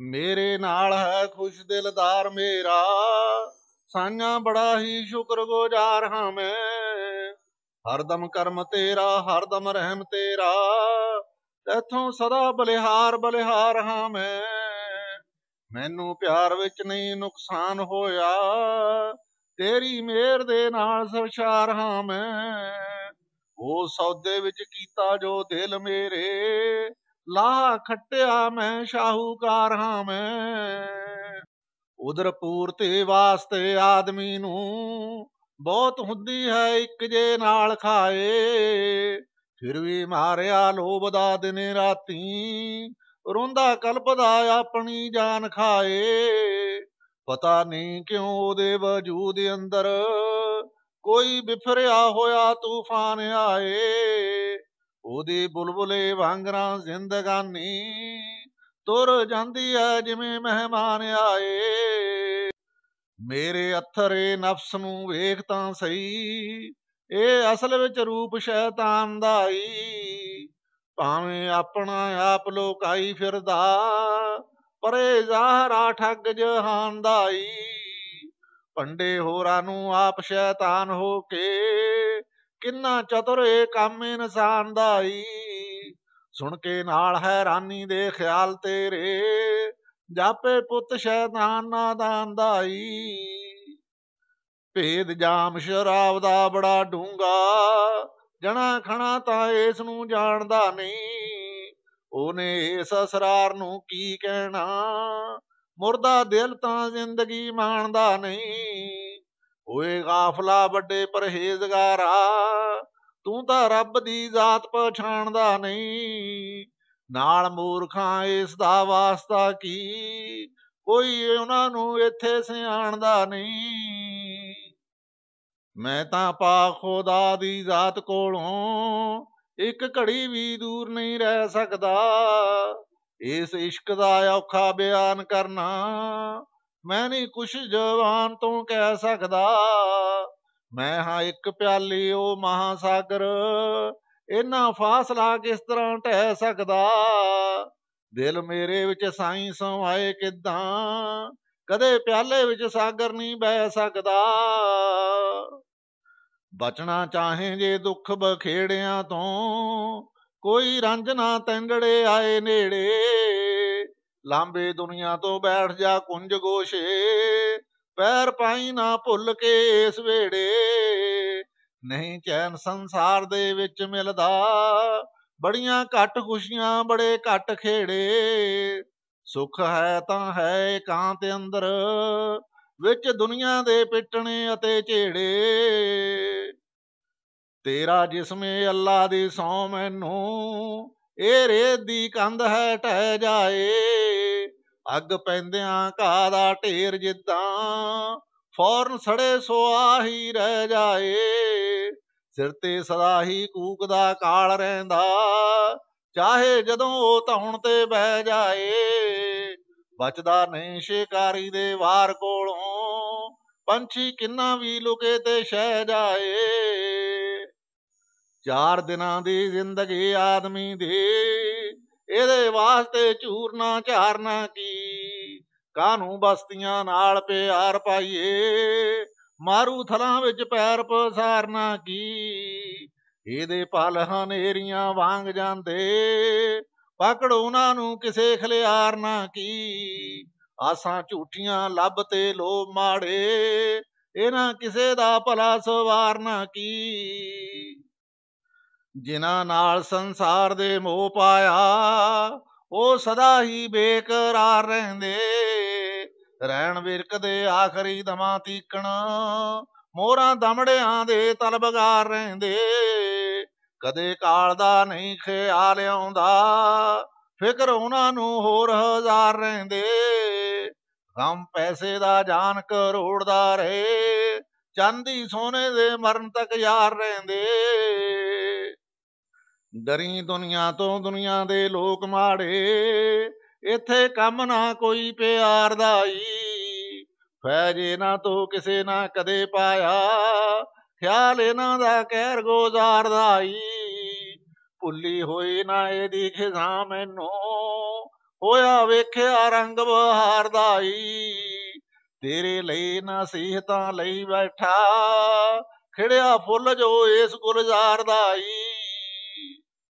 ਮੇਰੇ ਨਾਲ ਹੈ ਖੁਸ਼ ਦਿਲਦਾਰ ਮੇਰਾ ਸਾਈਆਂ ਬੜਾ ਹੀ ਸ਼ੁਕਰਗੁਜ਼ਾਰ ਹਾਂ ਮੈਂ ਹਰਦਮ ਕਰਮ ਤੇਰਾ ਹਰਦਮ ਰਹਿਮ ਤੇਰਾ ਤੇਥੋਂ ਸਦਾ ਬਲਿਹਾਰ ਬਲਿਹਾਰ ਹਾਂ ਮੈਂ ਮੈਨੂੰ ਪਿਆਰ ਵਿੱਚ ਨਹੀਂ ਨੁਕਸਾਨ ਹੋਇਆ ਤੇਰੀ ਮਿਹਰ ਦੇ ਨਾਲ ਸਵਸ਼ਾਰ ਹਾਂ ਮੈਂ ਉਹ ਸੌਦੇ ਵਿੱਚ ਕੀਤਾ ਜੋ ਦਿਲ ਮੇਰੇ ਲਾਹ ਖੱਟਿਆ ਮੈਂ ਸ਼ਾਹੂਕਾਰ ਹਾਂ ਮੈਂ ਉਧਰ ਪੂਰਤੇ ਵਾਸਤੇ ਆਦਮੀ ਨੂੰ ਬਹੁਤ ਹੁੰਦੀ ਹੈ ਇੱਕ ਜੇ ਨਾਲ ਖਾਏ ਫਿਰ ਵੀ ਮਾਰਿਆ ਲੋਭ ਦਾ ਦਿਨੇ ਰਾਤੀ ਰੋਂਦਾ ਕਲਪਦਾ ਆਪਣੀ ਜਾਨ ਖਾਏ ਪਤਾ ਨਹੀਂ ਕਿਉਂ ਉਹਦੇ ਵਜੂਦ ਅੰਦਰ ਕੋਈ ਬਿਫਰਿਆ ਹੋਇਆ ਤੂਫਾਨ ਆਏ ਉਹਦੀ ਬੁਲਬੁਲੇ ਵਾਂਗਰਾਂ ਜ਼ਿੰਦਗਾਨੀ ਤੁਰ ਜਾਂਦੀ ਐ ਜਿਵੇਂ ਮਹਿਮਾਨ ਆਏ ਮੇਰੇ ਅਥਰੇ ਨਫਸ ਨੂੰ ਵੇਖ ਤਾਂ ਸਹੀ ਇਹ ਅਸਲ ਵਿੱਚ ਰੂਪ ਸ਼ੈਤਾਨ ਦਾ ਈ ਭਾਵੇਂ ਆਪਣਾ ਆਪ ਲੋਕਾਈ ਫਿਰਦਾ ਪਰੇ ਜ਼ਾਹਰਾ ਠੱਗ ਜਹਾਨ ਦਾ ਈ ਪੰਡੇ ਹੋਰਾਂ ਨੂੰ ਆਪ ਸ਼ੈਤਾਨ ਹੋ ਕੇ ਕਿੰਨਾ ਚਤੁਰ ਏ ਕੰਮ ਇਨਸਾਨ ਦਾਈ ਸੁਣ ਕੇ ਨਾਲ ਹੈਰਾਨੀ ਦੇ ਖਿਆਲ ਤੇਰੇ ਜਾਪੇ ਪੁੱਤ ਸ਼ੈਤਾਨ ਨਾਦਾਨ ਦਾਈ ਭੇਦ ਜਾਮ ਸ਼ਰਾਬ ਦਾ ਬੜਾ ਡੂੰਗਾ ਜਣਾ ਖਣਾ ਤਾਂ ਇਸ ਨੂੰ ਜਾਣਦਾ ਨਹੀਂ ਉਹਨੇ ਇਸ ਅਸਰਾਰ ਨੂੰ ਕੀ ਕਹਿਣਾ ਮੁਰਦਾ ਦਿਲ ਤਾਂ ਜ਼ਿੰਦਗੀ ਮਾਣਦਾ ਨਹੀਂ ਹੋਏ ਗਾਫਲਾ ਵੱਡੇ ਪਰਹੇਜ਼ਗਾਰਾ ਤੂੰ ਤਾਂ ਰੱਬ ਦੀ ਜ਼ਾਤ ਪਛਾਣਦਾ ਨਹੀਂ ਨਾਲ ਮੂਰਖਾਂ ਇਸ ਦਾ ਵਾਸਤਾ ਕੀ ਕੋਈ ਉਹਨਾਂ ਨੂੰ ਇੱਥੇ ਸਿਆਣਦਾ ਨਹੀਂ ਮੈਂ ਤਾਂ ਪਾ ਖੁਦਾ ਦੀ ਜ਼ਾਤ ਕੋਲੋਂ ਇੱਕ ਘੜੀ ਵੀ ਦੂਰ ਨਹੀਂ ਰਹਿ ਸਕਦਾ ਇਸ ਇਸ਼ਕ ਦਾ ਔਖਾ ਬਿਆਨ ਕਰਨਾ ਮੈਂ ਨਹੀਂ ਕੁਛ ਜਵਾਨ ਤੋਂ ਕਹਿ ਸਕਦਾ ਮੈਂ ਹਾਂ ਇੱਕ ਪਿਆਲੀ ਉਹ ਮਹਾਸਾਗਰ ਇਹਨਾਂ ਫਾਸਲਾ ਕਿਸ ਤਰ੍ਹਾਂ ਟਹਿ ਸਕਦਾ ਦਿਲ ਮੇਰੇ ਵਿੱਚ ਸਾਈਂ ਸਮਾਏ ਕਿਦਾਂ ਕਦੇ ਪਿਆਲੇ ਵਿੱਚ ਸਾਗਰ ਨਹੀਂ ਬਹਿ ਸਕਦਾ ਬਚਣਾ ਚਾਹੇ ਜੇ ਦੁੱਖ ਬਖੇੜਿਆਂ ਤੋਂ ਕੋਈ ਰੰਜਨਾ ਤੰਗੜੇ ਆਏ ਨੇੜੇ ਲਾਂਬੇ ਦੁਨੀਆ ਤੋਂ ਬੈਠ ਜਾ ਕੁੰਜ ਗੋਸ਼ੇ ਪੈਰ ਪਾਈ ਨਾ ਭੁੱਲ ਕੇ ਇਸ ਵੇੜੇ ਨਹੀਂ ਚੈਨ ਸੰਸਾਰ ਦੇ ਵਿੱਚ ਮਿਲਦਾ ਬੜੀਆਂ ਘੱਟ ਖੁਸ਼ੀਆਂ ਬੜੇ ਘੱਟ ਖੇੜੇ ਸੁਖ ਹੈ ਤਾਂ ਹੈ ਇਕਾਂਤ ਅੰਦਰ ਵਿੱਚ ਦੁਨੀਆ ਦੇ ਪਿੱਟਣੇ ਅਤੇ ਝੇੜੇ ਤੇਰਾ ਜਿਸਮੇ ਅੱਲਾ ਦੀ ਸੌ ਮੈਨੂੰ ਇਹ ਰੇਤ ਦੀ ਕੰਧ ਹੈ ਟਹਿ ਜਾਏ ਅੱਗ ਪੈਂਦਿਆਂ ਘਾ ਦਾ ਢੇਰ ਜਿੱਦਾਂ ਫੌਰਨ ਸੜੇ ਆਹੀ ਰਹਿ ਜਾਏ ਸਿਰ ਤੇ ਸਦਾ ਹੀ ਕੂਕਦਾ ਕਾਲ ਰਹਿੰਦਾ ਚਾਹੇ ਜਦੋਂ ਉਹ ਧੌਣ ਤੇ ਬਹਿ ਜਾਏ ਬਚਦਾ ਨਹੀਂ ਸ਼ਿਕਾਰੀ ਦੇ ਵਾਰ ਕੋਲੋਂ ਪੰਛੀ ਕਿੰਨਾ ਵੀ ਲੁਕੇ ਤੇ ਸਹਿ ਜਾਏ ਚਾਰ ਦਿਨਾਂ ਦੀ ਜ਼ਿੰਦਗੀ ਆਦਮੀ ਦੀ ਇਹਦੇ ਵਾਸਤੇ ਝੂਰਨਾ ਝਾਰਨਾ ਕੀ ਕਾਹਨੂੰ ਬਸਤੀਆਂ ਨਾਲ ਪਿਆਰ ਪਾਈਏ ਮਾਰੂ ਥਲਾਂ ਵਿੱਚ ਪੈਰ ਪਸਾਰਨਾ ਕੀ ਇਹਦੇ ਪਲ ਹਨੇਰੀਆਂ ਵਾਂਗ ਜਾਂਦੇ ਪਕੜ ਉਹਨਾਂ ਨੂੰ ਕਿਸੇ ਖਲਿਆਰ ਨਾ ਕੀ ਆਸਾਂ ਝੂਠੀਆਂ ਲੱਭ ਤੇ ਲੋਭ ਮਾੜੇ ਇਹਨਾਂ ਕਿਸੇ ਦਾ ਭਲਾ ਸਵਾਰਨਾ ਕੀ ਜਿਨ੍ਹਾਂ ਨਾਲ ਸੰਸਾਰ ਦੇ ਮੋਹ ਪਾਇਆ ਉਹ ਸਦਾ ਹੀ ਬੇਕਰਾਰ ਰਹਿੰਦੇ ਰਹਿਣ ਵਿਰਕਦੇ ਆਖਰੀ ਦਮਾਂ ਤੀਕਣ ਮੋਹਰਾਂ ਦਮੜਿਆਂ ਦੇ ਤਲਬਗਾਰ ਰਹਿੰਦੇ ਕਦੇ ਕਾਲ ਦਾ ਨਹੀਂ ਖਿਆਲ ਆਉਂਦਾ ਫਿਕਰ ਉਹਨਾਂ ਨੂੰ ਹੋਰ ਹਜ਼ਾਰ ਰਹਿੰਦੇ ਗਮ ਪੈਸੇ ਦਾ ਜਾਨ ਕਰੋੜ ਰਹੇ ਚਾਂਦੀ ਸੋਨੇ ਦੇ ਮਰਨ ਤੱਕ ਯਾਰ ਰਹਿੰਦੇ ਡਰੀ ਦੁਨੀਆ ਤੋਂ ਦੁਨੀਆ ਦੇ ਲੋਕ ਮਾੜੇ ਇੱਥੇ ਕੰਮ ਨਾ ਕੋਈ ਪਿਆਰ ਦਾ ਈ ਫੈਜੇ ਨਾ ਤੋ ਕਿਸੇ ਨਾ ਕਦੇ ਪਾਇਆ ਖਿਆਲ ਇਹਨਾਂ ਦਾ ਕਹਿਰ ਗੋਜ਼ਾਰ ਦਾ ਈ ਭੁੱਲੀ ਹੋਈ ਨਾ ਇਹਦੀ ਖਿਜ਼ਾ ਮੈਨੂੰ ਹੋਇਆ ਵੇਖਿਆ ਰੰਗ ਬਹਾਰ ਦਾ ਈ ਤੇਰੇ ਲਈ ਨਾ ਸਿਹਤਾਂ ਲਈ ਬੈਠਾ ਖਿੜਿਆ ਫੁੱਲ ਜੋ ਇਸ ਗੁਲਜ਼ਾਰ ਦਾ ਈ